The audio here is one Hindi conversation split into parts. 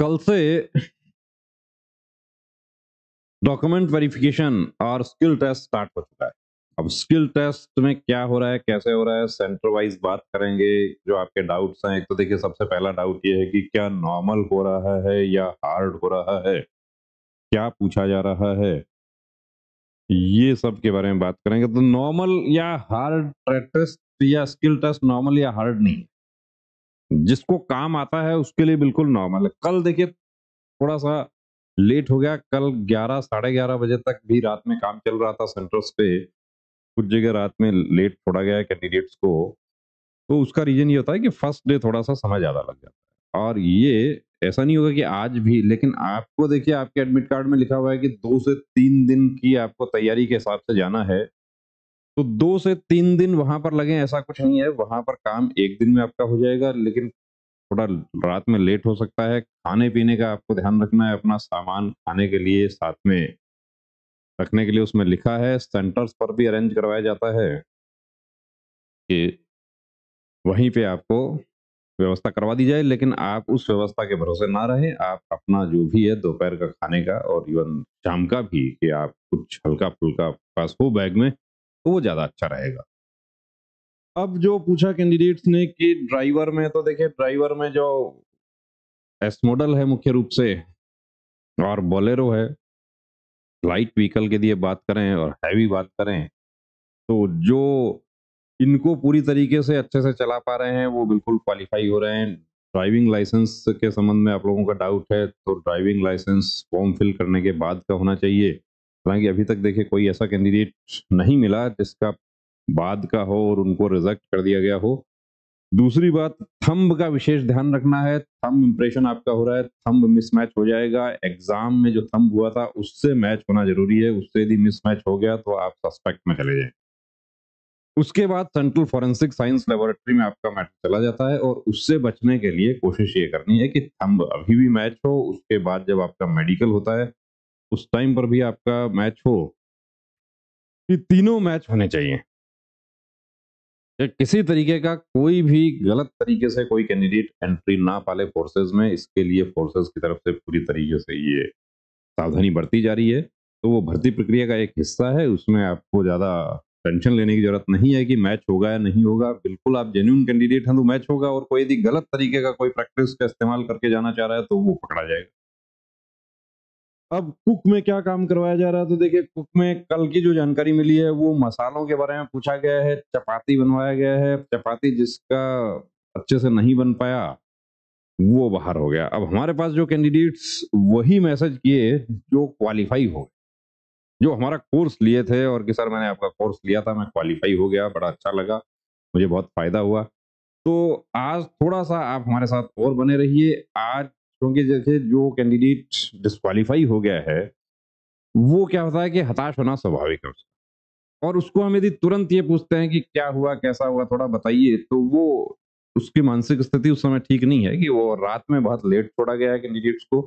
कल से डॉक्यूमेंट वेरिफिकेशन और स्किल टेस्ट स्टार्ट हो चुका है अब स्किल टेस्ट में क्या हो रहा है कैसे हो रहा है सेंटर वाइज बात करेंगे जो आपके डाउट्स हैं एक तो देखिए सबसे पहला डाउट ये है कि क्या नॉर्मल हो रहा है या हार्ड हो रहा है क्या पूछा जा रहा है ये सब के बारे में बात करेंगे तो नॉर्मल या हार्ड टेस्ट या स्किल टेस्ट नॉर्मल या हार्ड नहीं है जिसको काम आता है उसके लिए बिल्कुल नॉर्मल है कल देखिए थोड़ा सा लेट हो गया कल ग्यारह साढ़े ग्यारह बजे तक भी रात में काम चल रहा था सेंटर्स पे कुछ जगह रात में लेट छोड़ा गया कैंडिडेट्स को तो उसका रीजन ये होता है कि फर्स्ट डे थोड़ा सा समय ज़्यादा लग जाता है और ये ऐसा नहीं होगा कि आज भी लेकिन आपको देखिए आपके एडमिट कार्ड में लिखा हुआ है कि दो से तीन दिन की आपको तैयारी के हिसाब से जाना है तो दो से तीन दिन वहां पर लगे ऐसा कुछ नहीं है वहां पर काम एक दिन में आपका हो जाएगा लेकिन थोड़ा रात में लेट हो सकता है खाने पीने का आपको ध्यान रखना है अपना सामान खाने के लिए साथ में रखने के लिए उसमें लिखा है सेंटर्स पर भी अरेंज करवाया जाता है कि वहीं पे आपको व्यवस्था करवा दी जाए लेकिन आप उस व्यवस्था के भरोसे ना रहें आप अपना जो भी है दोपहर का खाने का और इवन शाम का भी कि आप कुछ हल्का फुल्का पास हो बैग में तो वो ज़्यादा अच्छा रहेगा अब जो पूछा कैंडिडेट्स ने कि ड्राइवर में तो देखिए ड्राइवर में जो एस मॉडल है मुख्य रूप से और बोलेरो है लाइट व्हीकल के लिए बात करें और हैवी बात करें तो जो इनको पूरी तरीके से अच्छे से चला पा रहे हैं वो बिल्कुल क्वालिफाई हो रहे हैं ड्राइविंग लाइसेंस के संबंध में आप लोगों का डाउट है तो ड्राइविंग लाइसेंस फॉर्म फिल करने के बाद का होना चाहिए हालांकि अभी तक देखे कोई ऐसा कैंडिडेट नहीं मिला जिसका बाद का हो और उनको रिजेक्ट कर दिया गया हो दूसरी बात थंब का विशेष ध्यान रखना है थंब इम्प्रेशन आपका हो रहा है थंब मिसमैच हो जाएगा एग्जाम में जो थंब हुआ था उससे मैच होना जरूरी है उससे यदि मिसमैच हो गया तो आप सस्पेक्ट में चले जाए उसके बाद सेंट्रल फॉरेंसिक साइंस लेबोरेटरी में आपका मैटर चला जाता है और उससे बचने के लिए कोशिश ये करनी है कि थंब अभी भी मैच हो उसके बाद जब आपका मेडिकल होता है उस टाइम पर भी आपका मैच हो ये तीनों मैच होने चाहिए किसी तरीके का कोई भी गलत तरीके से कोई कैंडिडेट एंट्री ना पाले फोर्सेस में इसके लिए फोर्सेस की तरफ से पूरी तरीके से ये सावधानी बढ़ती जा रही है तो वो भर्ती प्रक्रिया का एक हिस्सा है उसमें आपको ज़्यादा टेंशन लेने की जरूरत नहीं है कि मैच होगा या नहीं होगा बिल्कुल आप जेन्यून कैंडिडेट हैं तो मैच होगा और कोई यदि गलत तरीके का कोई प्रैक्टिस का इस्तेमाल करके जाना चाह रहा है तो वो पकड़ा जाएगा अब कुक में क्या काम करवाया जा रहा है तो देखिए कुक में कल की जो जानकारी मिली है वो मसालों के बारे में पूछा गया है चपाती बनवाया गया है चपाती जिसका अच्छे से नहीं बन पाया वो बाहर हो गया अब हमारे पास जो कैंडिडेट्स वही मैसेज किए जो क्वालिफाई हो जो हमारा कोर्स लिए थे और कि सर मैंने आपका कोर्स लिया था मैं क्वालिफाई हो गया बड़ा अच्छा लगा मुझे बहुत फायदा हुआ तो आज थोड़ा सा आप हमारे साथ और बने रहिए आज क्योंकि जैसे जो कैंडिडेट डिस्कालीफाई हो गया है वो क्या होता है कि हताश होना स्वाभाविक है उसका और उसको हम यदि तुरंत ये पूछते हैं कि क्या हुआ कैसा हुआ थोड़ा बताइए तो वो उसकी मानसिक स्थिति उस समय ठीक नहीं है कि वो रात में बहुत लेट छोड़ा गया है कैंडिडेट्स को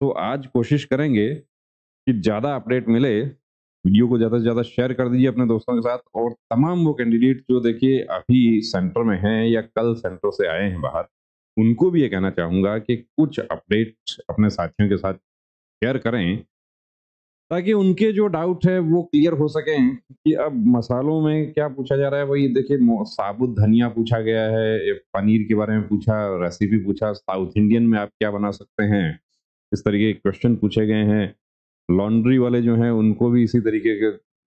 तो आज कोशिश करेंगे कि ज़्यादा अपडेट मिले वीडियो को ज़्यादा से ज़्यादा शेयर कर दीजिए अपने दोस्तों के साथ और तमाम वो कैंडिडेट जो देखिए अभी सेंटर में हैं या कल सेंटर से आए हैं बाहर उनको भी ये कहना चाहूँगा कि कुछ अपडेट अपने साथियों के साथ शेयर करें ताकि उनके जो डाउट है वो क्लियर हो सके कि अब मसालों में क्या पूछा जा रहा है वही देखिए साबुत धनिया पूछा गया है पनीर के बारे में पूछा रेसिपी पूछा साउथ इंडियन में आप क्या बना सकते हैं इस तरीके के क्वेश्चन पूछे गए हैं लॉन्ड्री वाले जो हैं उनको भी इसी तरीके के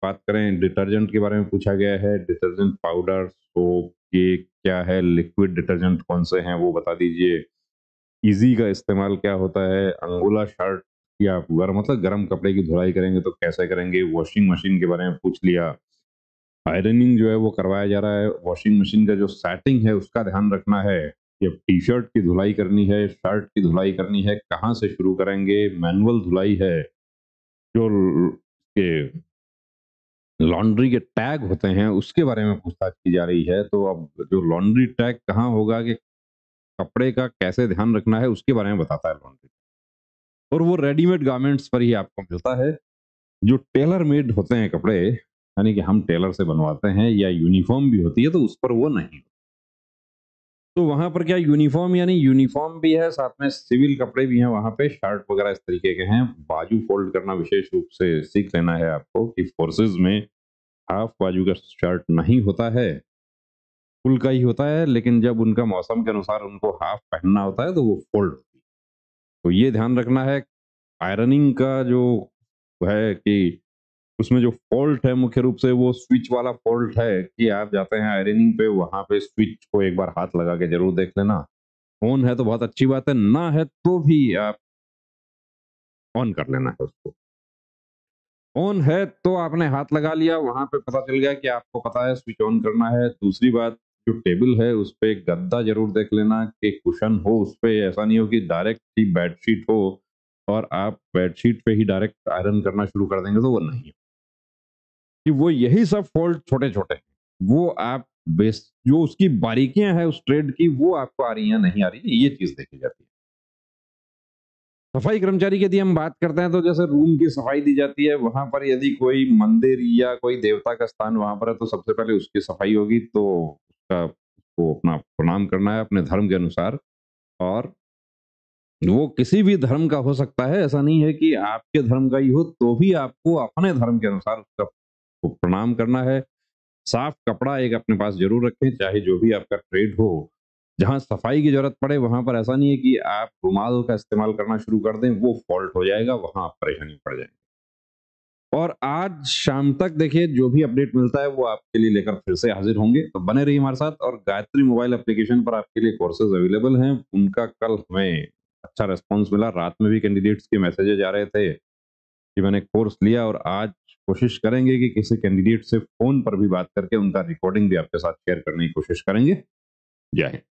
बात करें डिटर्जेंट के बारे में पूछा गया है डिटर्जेंट पाउडर सोप ये क्या है लिक्विड डिटर्जेंट कौन से हैं वो बता दीजिए इजी का इस्तेमाल क्या होता है अंगोला शर्ट या गर्म मतलब गर्म कपड़े की धुलाई करेंगे तो कैसे करेंगे वॉशिंग मशीन के बारे में पूछ लिया आयरनिंग जो है वो करवाया जा रहा है वॉशिंग मशीन का जो सेटिंग है उसका ध्यान रखना है कि टी शर्ट की धुलाई करनी है शर्ट की धुलाई करनी है कहाँ से शुरू करेंगे मैनुअल धुलाई है जो के लॉन्ड्री के टैग होते हैं उसके बारे में पूछताछ की जा रही है तो अब जो लॉन्ड्री टैग कहाँ होगा कि कपड़े का कैसे ध्यान रखना है उसके बारे में बताता है लॉन्ड्री और वो रेडीमेड गारमेंट्स पर ही आपको मिलता है जो टेलर मेड होते हैं कपड़े यानी कि हम टेलर से बनवाते हैं या यूनिफॉर्म भी होती है तो उस पर वो नहीं तो वहां पर क्या यूनिफॉर्म यानी यूनिफॉर्म भी है साथ में सिविल कपड़े भी हैं वहां पे शर्ट वगैरह इस तरीके के हैं बाजू फोल्ड करना विशेष रूप से सीख लेना है आपको कि फोर्सेज में हाफ बाजू का शर्ट नहीं होता है फुल का ही होता है लेकिन जब उनका मौसम के अनुसार उनको हाफ पहनना होता है तो वो फोल्ड होती है तो ये ध्यान रखना है आयरनिंग का जो है कि उसमें जो फॉल्ट है मुख्य रूप से वो स्विच वाला फॉल्ट है कि आप जाते हैं आयरनिंग पे वहां पे स्विच को एक बार हाथ लगा के जरूर देख लेना ऑन है तो बहुत अच्छी बात है ना है तो भी आप ऑन कर लेना है उसको ऑन है तो आपने हाथ लगा लिया वहां पे पता चल गया कि आपको पता है स्विच ऑन करना है दूसरी बात जो टेबल है उस पर गद्दा जरूर देख लेना कि कुशन हो उस पर ऐसा नहीं हो कि डायरेक्ट ही बेडशीट हो और आप बेडशीट पे ही डायरेक्ट आयरन करना शुरू कर देंगे तो वो नहीं कि वो यही सब फॉल्ट छोटे छोटे वो आप बेस जो उसकी बारीकियां हैं उस ट्रेड की वो आपको आ रही है नहीं आ रही है ये चीज देखी जाती है सफाई कर्मचारी की यदि हम बात करते हैं तो जैसे रूम की सफाई दी जाती है वहां पर यदि कोई मंदिर या कोई देवता का स्थान वहां पर है तो सबसे पहले उसकी सफाई होगी तो उसका उसको अपना प्रणाम करना है अपने धर्म के अनुसार और वो किसी भी धर्म का हो सकता है ऐसा नहीं है कि आपके धर्म का ही हो तो भी आपको अपने धर्म के अनुसार उसका को प्रणाम करना है साफ कपड़ा एक अपने पास जरूर रखें चाहे जो भी आपका ट्रेड हो जहां सफाई की जरूरत पड़े वहां पर ऐसा नहीं है कि आप रुमाल का इस्तेमाल करना शुरू कर दें वो फॉल्ट हो जाएगा वहां आप परेशानी पड़ जाएंगे और आज शाम तक देखिए जो भी अपडेट मिलता है वो आपके लिए लेकर फिर से हाजिर होंगे तो बने रहिए हमारे साथ और गायत्री मोबाइल एप्लीकेशन पर आपके लिए कोर्सेज अवेलेबल हैं उनका कल हमें अच्छा रिस्पॉन्स मिला रात में भी कैंडिडेट्स के मैसेजेज आ रहे थे कि मैंने कोर्स लिया और आज कोशिश करेंगे कि किसी कैंडिडेट से फोन पर भी बात करके उनका रिकॉर्डिंग भी आपके साथ शेयर करने की कोशिश करेंगे जय हिंद